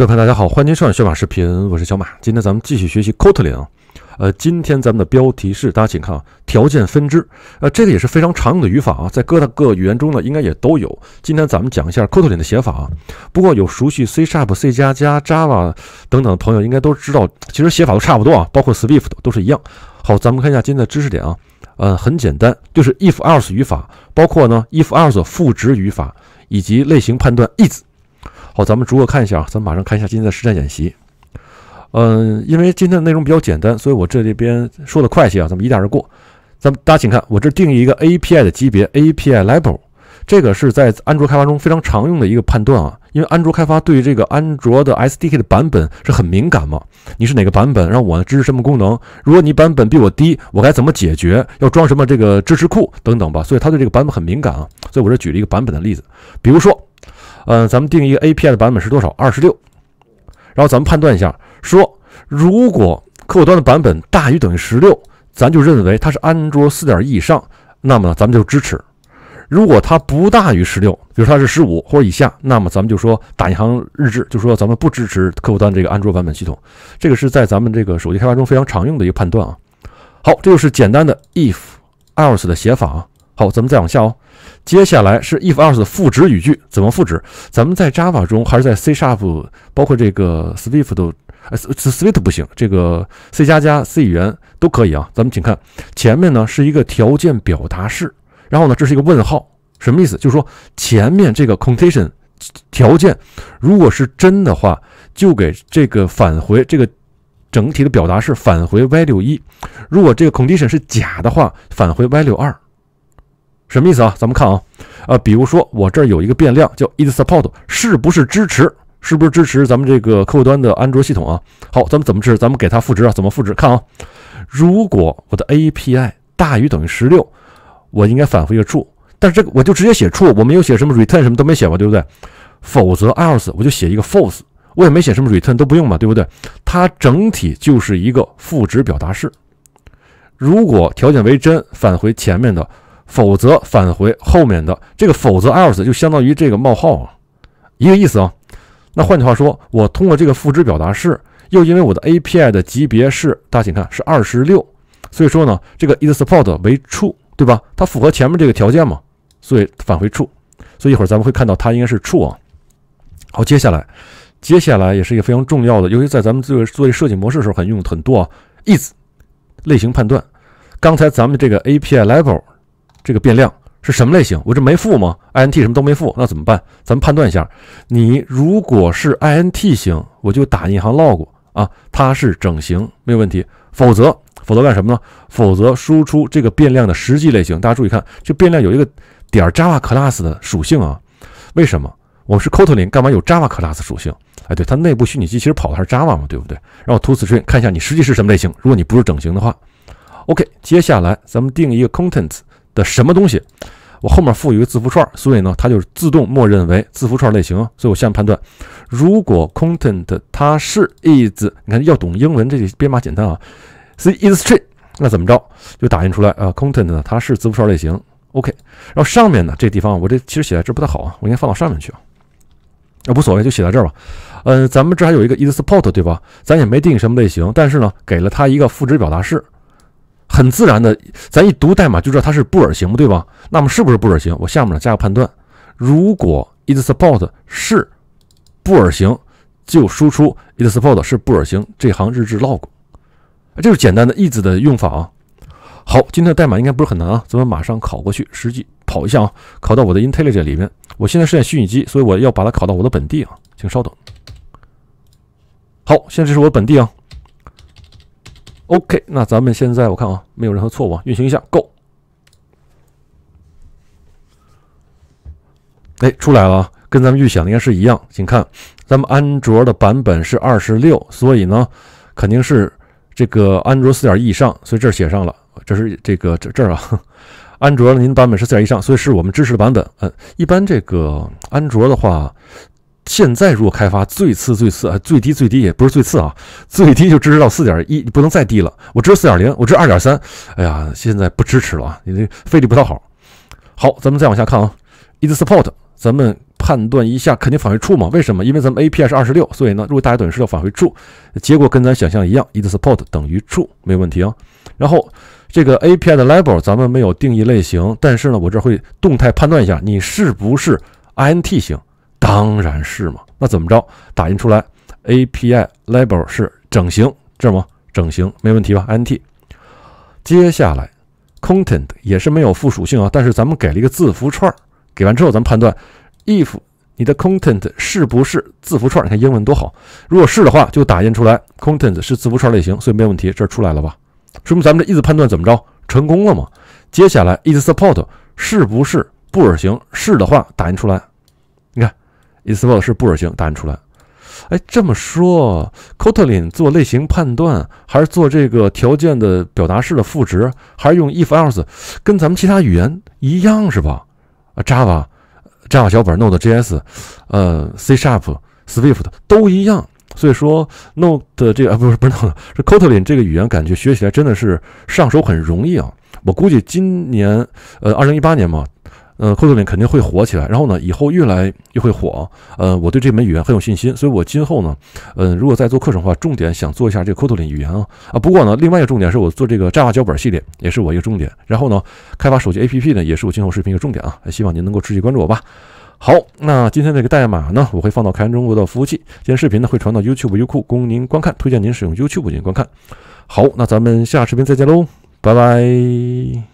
各位朋友，大家好，欢迎收看小马视频，我是小马。今天咱们继续学习 Kotlin 啊，呃，今天咱们的标题是，大家请看啊，条件分支呃，这个也是非常常用的语法啊，在各大各语言中呢，应该也都有。今天咱们讲一下 Kotlin 的写法啊，不过有熟悉 C Sharp、C 加加、Java 等等的朋友，应该都知道，其实写法都差不多啊，包括 Swift 都是一样。好，咱们看一下今天的知识点啊，呃，很简单，就是 if else 语法，包括呢 if else 赋值语法，以及类型判断 is。好，咱们逐个看一下啊，咱们马上看一下今天的实战演习。嗯，因为今天的内容比较简单，所以我这里边说的快些啊，咱们一带而过。咱们大家请看，我这定义一个 A P I 的级别 A P I level，这个是在安卓开发中非常常用的一个判断啊，因为安卓开发对这个安卓的 S D K 的版本是很敏感嘛，你是哪个版本，让我支持什么功能？如果你版本比我低，我该怎么解决？要装什么这个支持库等等吧，所以他对这个版本很敏感啊。所以我这举了一个版本的例子，比如说。嗯，咱们定一个 API 的版本是多少？二十六。然后咱们判断一下，说如果客户端的版本大于等于十六，咱就认为它是安卓四点以上，那么咱们就支持；如果它不大于十六，比如它是十五或者以下，那么咱们就说打一行日志，就说咱们不支持客户端这个安卓版本系统。这个是在咱们这个手机开发中非常常用的一个判断啊。好，这就是简单的 if else 的写法。啊。好，咱们再往下哦。接下来是 if else 的赋值语句，怎么赋值？咱们在 Java 中，还是在 C Sharp，包括这个 Swift 都 Swift 不行，这个 C 加加、C 语言都可以啊。咱们请看，前面呢是一个条件表达式，然后呢这是一个问号，什么意思？就是说前面这个 condition 条件如果是真的话，就给这个返回这个整体的表达式返回 y 六一；如果这个 condition 是假的话，返回 y 六二。什么意思啊？咱们看啊，呃，比如说我这儿有一个变量叫 is support，是不是支持？是不是支持咱们这个客户端的安卓系统啊？好，咱们怎么支持？咱们给它赋值啊？怎么赋值？看啊，如果我的 API 大于等于十六，我应该返回一个 true。但是这个我就直接写 true，我没有写什么 return，什么都没写吧，对不对？否则 else 我就写一个 false，我也没写什么 return，都不用嘛，对不对？它整体就是一个赋值表达式。如果条件为真，返回前面的。否则返回后面的这个否则 else 就相当于这个冒号啊，一个意思啊。那换句话说，我通过这个赋值表达式，又因为我的 API 的级别是，大家请看是二十六，所以说呢，这个 is support 为 true，对吧？它符合前面这个条件嘛，所以返回 true。所以一会儿咱们会看到它应该是 true 啊。好，接下来，接下来也是一个非常重要的，尤其在咱们做作为设计模式的时候很用很多啊 is 类型判断。刚才咱们这个 API level。这个变量是什么类型？我这没赋吗？int 什么都没赋，那怎么办？咱们判断一下，你如果是 int 型，我就打一行 log 啊，它是整形，没有问题。否则，否则干什么呢？否则输出这个变量的实际类型。大家注意看，这变量有一个点儿 Java Class 的属性啊。为什么？我是 Kotlin，干嘛有 Java Class 属性？哎，对，它内部虚拟机其实跑的还是 Java 嘛，对不对？然后 to String 看一下你实际是什么类型。如果你不是整形的话，OK，接下来咱们定一个 contents。什么东西？我后面赋予一个字符串，所以呢，它就是自动默认为字符串类型。所以我下面判断，如果 content 它是 is，你看要懂英文，这里编码简单啊。所以 is string，那怎么着就打印出来啊？content 呢它是字符串类型，OK。然后上面呢这地方，我这其实写在这不太好啊，我应该放到上面去啊。啊，无所谓，就写在这儿吧。嗯，咱们这还有一个 is s u port，对吧？咱也没定什么类型，但是呢，给了它一个赋值表达式。很自然的，咱一读代码就知道它是布尔型，对吧？那么是不是布尔型？我下面呢加个判断，如果 is support 是布尔型，就输出 is support 是布尔型这行日志 log，这是简单的 i s 的用法啊。好，今天的代码应该不是很难啊，咱们马上考过去，实际跑一下啊，考到我的 IntelliJ 里面。我现在是在虚拟机，所以我要把它考到我的本地啊，请稍等。好，现在这是我本地啊。OK，那咱们现在我看啊，没有任何错误啊，运行一下，Go，哎，出来了啊，跟咱们预想的应该是一样。请看，咱们安卓的版本是二十六，所以呢，肯定是这个安卓四点一以上，所以这儿写上了，这是这个这这儿啊，安卓您版本是四点一上，所以是我们支持的版本。嗯，一般这个安卓的话。现在如果开发最次最次啊，最低最低也不是最次啊，最低就支持到四点一，不能再低了。我支持四点零，我支持二点三。哎呀，现在不支持了啊！你这费力不讨好。好，咱们再往下看啊。is support，咱们判断一下，肯定返回 true 嘛？为什么？因为咱们 API 是二十六，所以呢，如果大家等于是要返回 true，结果跟咱想象一样，is support 等于 true，没问题啊。然后这个 API 的 level 咱们没有定义类型，但是呢，我这会动态判断一下，你是不是 INT 型？当然是嘛，那怎么着？打印出来，api label 是整形，这吗？整形没问题吧？int。接下来，content 也是没有附属性啊，但是咱们给了一个字符串，给完之后咱们判断，if 你的 content 是不是字符串？你看英文多好，如果是的话，就打印出来，content 是字符串类型，所以没问题，这出来了吧？说明咱们这 i 思判断怎么着成功了嘛？接下来 is support 是不是布尔型？是的话，打印出来。is f a l s 是布尔型，答案出来。哎，这么说，Kotlin 做类型判断，还是做这个条件的表达式的赋值，还是用 if else，跟咱们其他语言一样是吧？啊，Java，Java 小本，Node.js，呃，C#，Swift 都一样。所以说，Node 这个啊，不是不是 Node，是 Kotlin 这个语言，感觉学起来真的是上手很容易啊。我估计今年，呃，二零一八年嘛。呃，k o t l i n 肯定会火起来，然后呢，以后越来越会火。呃，我对这门语言很有信心，所以我今后呢，嗯，如果在做课程的话，重点想做一下这个 Kotlin 语言啊啊。不过呢，另外一个重点是我做这个 Java 脚本系列，也是我一个重点。然后呢，开发手机 APP 呢，也是我今后视频一个重点啊。希望您能够持续关注我吧。好，那今天这个代码呢，我会放到开源中国的服务器，今天视频呢会传到 YouTube、优酷供您观看，推荐您使用 YouTube 进行观看。好，那咱们下视频再见喽，拜拜。